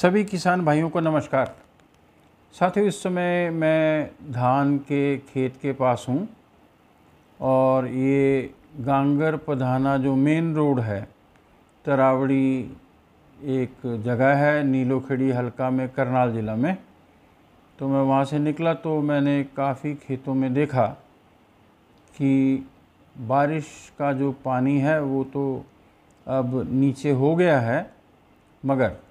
सभी किसान भाइयों को नमस्कार साथियों इस समय मैं धान के खेत के पास हूँ और ये गांगर पधाना जो मेन रोड है तरावड़ी एक जगह है नीलोखेड़ी हल्का में करनाल ज़िला में तो मैं वहाँ से निकला तो मैंने काफ़ी खेतों में देखा कि बारिश का जो पानी है वो तो अब नीचे हो गया है मगर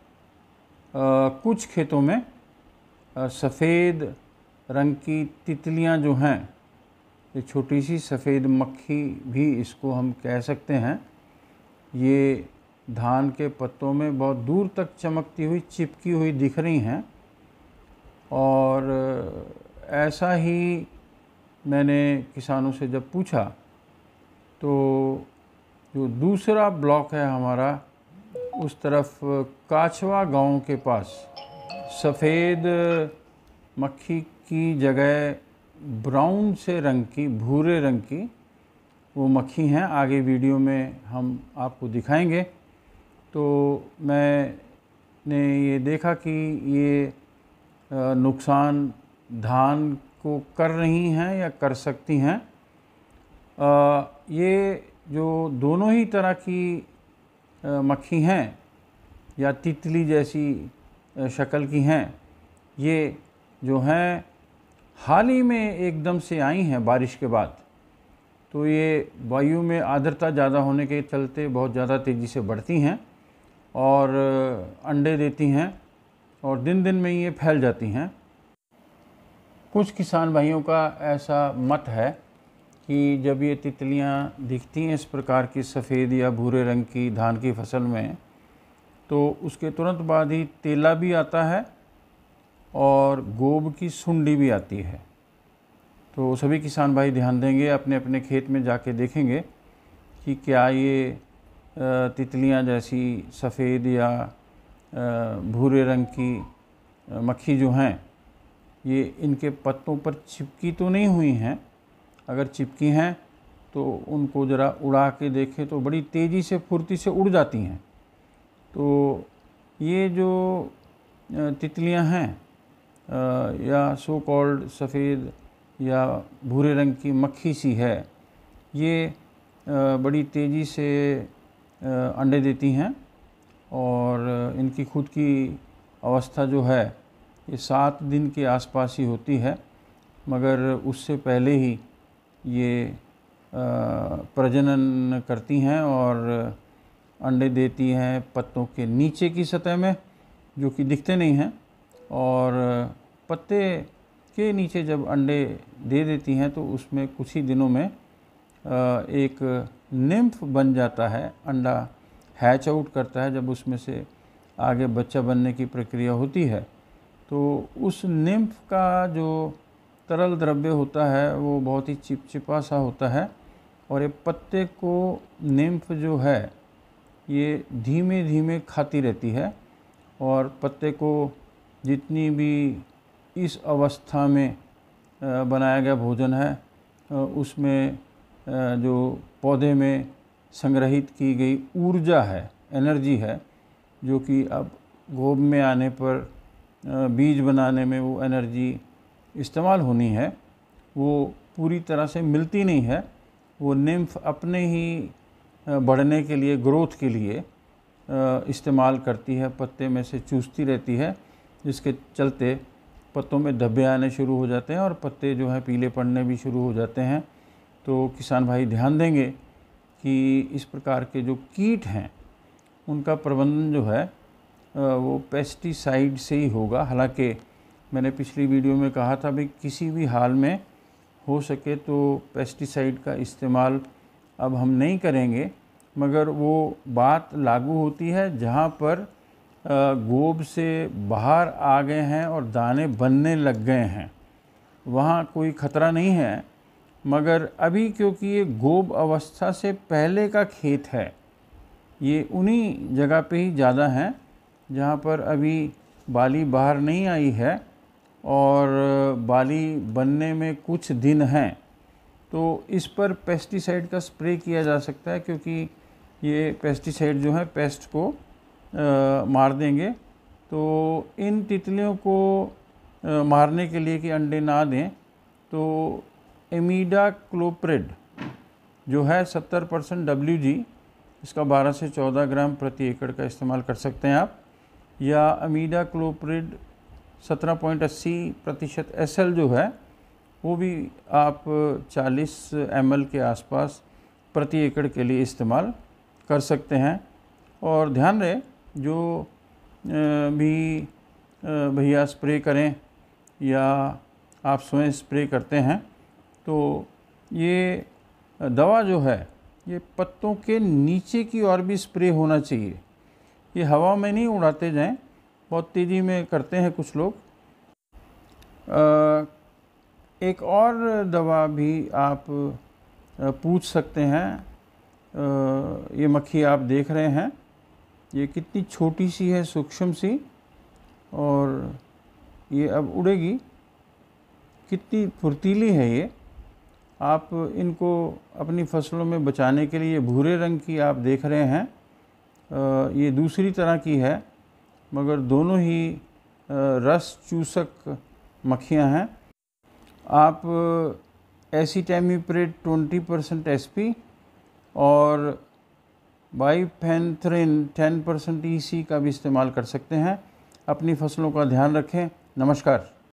कुछ खेतों में सफ़ेद रंग की तितलियां जो हैं ये छोटी सी सफ़ेद मक्खी भी इसको हम कह सकते हैं ये धान के पत्तों में बहुत दूर तक चमकती हुई चिपकी हुई दिख रही हैं और ऐसा ही मैंने किसानों से जब पूछा तो जो दूसरा ब्लॉक है हमारा उस तरफ काछवा गांव के पास सफ़ेद मक्खी की जगह ब्राउन से रंग की भूरे रंग की वो मक्खी हैं आगे वीडियो में हम आपको दिखाएंगे तो मैं ने ये देखा कि ये नुकसान धान को कर रही हैं या कर सकती हैं ये जो दोनों ही तरह की मक्खी हैं या तितली जैसी शक्ल की हैं ये जो हैं हाल ही में एकदम से आई हैं बारिश के बाद तो ये वायु में आर्द्रता ज़्यादा होने के चलते बहुत ज़्यादा तेज़ी से बढ़ती हैं और अंडे देती हैं और दिन दिन में ये फैल जाती हैं कुछ किसान भाइयों का ऐसा मत है कि जब ये तितलियाँ दिखती हैं इस प्रकार की सफ़ेद या भूरे रंग की धान की फसल में तो उसके तुरंत बाद ही तेला भी आता है और गोब की सुंडी भी आती है तो सभी किसान भाई ध्यान देंगे अपने अपने खेत में जाके देखेंगे कि क्या ये तितलियाँ जैसी सफ़ेद या भूरे रंग की मक्खी जो हैं ये इनके पत्तों पर चिपकी तो नहीं हुई हैं अगर चिपकी हैं तो उनको ज़रा उड़ा के देखें तो बड़ी तेज़ी से फुर्ती से उड़ जाती हैं तो ये जो तितलियां हैं या सो कॉल्ड सफ़ेद या भूरे रंग की मक्खी सी है ये बड़ी तेज़ी से अंडे देती हैं और इनकी खुद की अवस्था जो है ये सात दिन के आसपास ही होती है मगर उससे पहले ही ये प्रजनन करती हैं और अंडे देती हैं पत्तों के नीचे की सतह में जो कि दिखते नहीं हैं और पत्ते के नीचे जब अंडे दे देती हैं तो उसमें कुछ ही दिनों में एक निम्फ बन जाता है अंडा हैच आउट करता है जब उसमें से आगे बच्चा बनने की प्रक्रिया होती है तो उस निम्फ का जो तरल द्रव्य होता है वो बहुत ही चिपचिपा सा होता है और ये पत्ते को निम्फ जो है ये धीमे धीमे खाती रहती है और पत्ते को जितनी भी इस अवस्था में बनाया गया भोजन है उसमें जो पौधे में संग्रहित की गई ऊर्जा है एनर्जी है जो कि अब गोब में आने पर बीज बनाने में वो एनर्जी इस्तेमाल होनी है वो पूरी तरह से मिलती नहीं है वो निम्फ अपने ही बढ़ने के लिए ग्रोथ के लिए इस्तेमाल करती है पत्ते में से चूसती रहती है जिसके चलते पत्तों में धब्बे आने शुरू हो जाते हैं और पत्ते जो हैं पीले पड़ने भी शुरू हो जाते हैं तो किसान भाई ध्यान देंगे कि इस प्रकार के जो कीट हैं उनका प्रबंधन जो है वो पेस्टिसाइड से ही होगा हालांकि मैंने पिछली वीडियो में कहा था भाई किसी भी हाल में हो सके तो पेस्टिसाइड का इस्तेमाल अब हम नहीं करेंगे मगर वो बात लागू होती है जहाँ पर गोब से बाहर आ गए हैं और दाने बनने लग गए हैं वहाँ कोई ख़तरा नहीं है मगर अभी क्योंकि ये गोब अवस्था से पहले का खेत है ये उन्हीं जगह पे ही ज़्यादा हैं जहाँ पर अभी बाली बाहर नहीं आई है और बाली बनने में कुछ दिन हैं तो इस पर पेस्टिसाइड का स्प्रे किया जा सकता है क्योंकि ये पेस्टिसाइड जो है पेस्ट को आ, मार देंगे तो इन तितलियों को आ, मारने के लिए कि अंडे ना दें तो एमीडा क्लोप्रेड जो है 70 परसेंट डब्ल्यू जी इसका 12 से 14 ग्राम प्रति एकड़ का इस्तेमाल कर सकते हैं आप या अमीडा क्लोप्रेड 17.80 प्रतिशत एस जो है वो भी आप 40 एम के आसपास प्रति एकड़ के लिए इस्तेमाल कर सकते हैं और ध्यान रहे जो भी भैया स्प्रे करें या आप स्वयं स्प्रे करते हैं तो ये दवा जो है ये पत्तों के नीचे की ओर भी स्प्रे होना चाहिए ये हवा में नहीं उड़ाते जाएं बहुत तेज़ी में करते हैं कुछ लोग आ, एक और दवा भी आप पूछ सकते हैं आ, ये मक्खी आप देख रहे हैं ये कितनी छोटी सी है सूक्ष्म सी और ये अब उड़ेगी कितनी फुर्तीली है ये आप इनको अपनी फसलों में बचाने के लिए भूरे रंग की आप देख रहे हैं आ, ये दूसरी तरह की है मगर दोनों ही रस चूसक मक्खियाँ हैं आप ऐसी टैमीप्रेड ट्वेंटी परसेंट एस और बाईफेंथ्रिन टेन परसेंट ई का भी इस्तेमाल कर सकते हैं अपनी फसलों का ध्यान रखें नमस्कार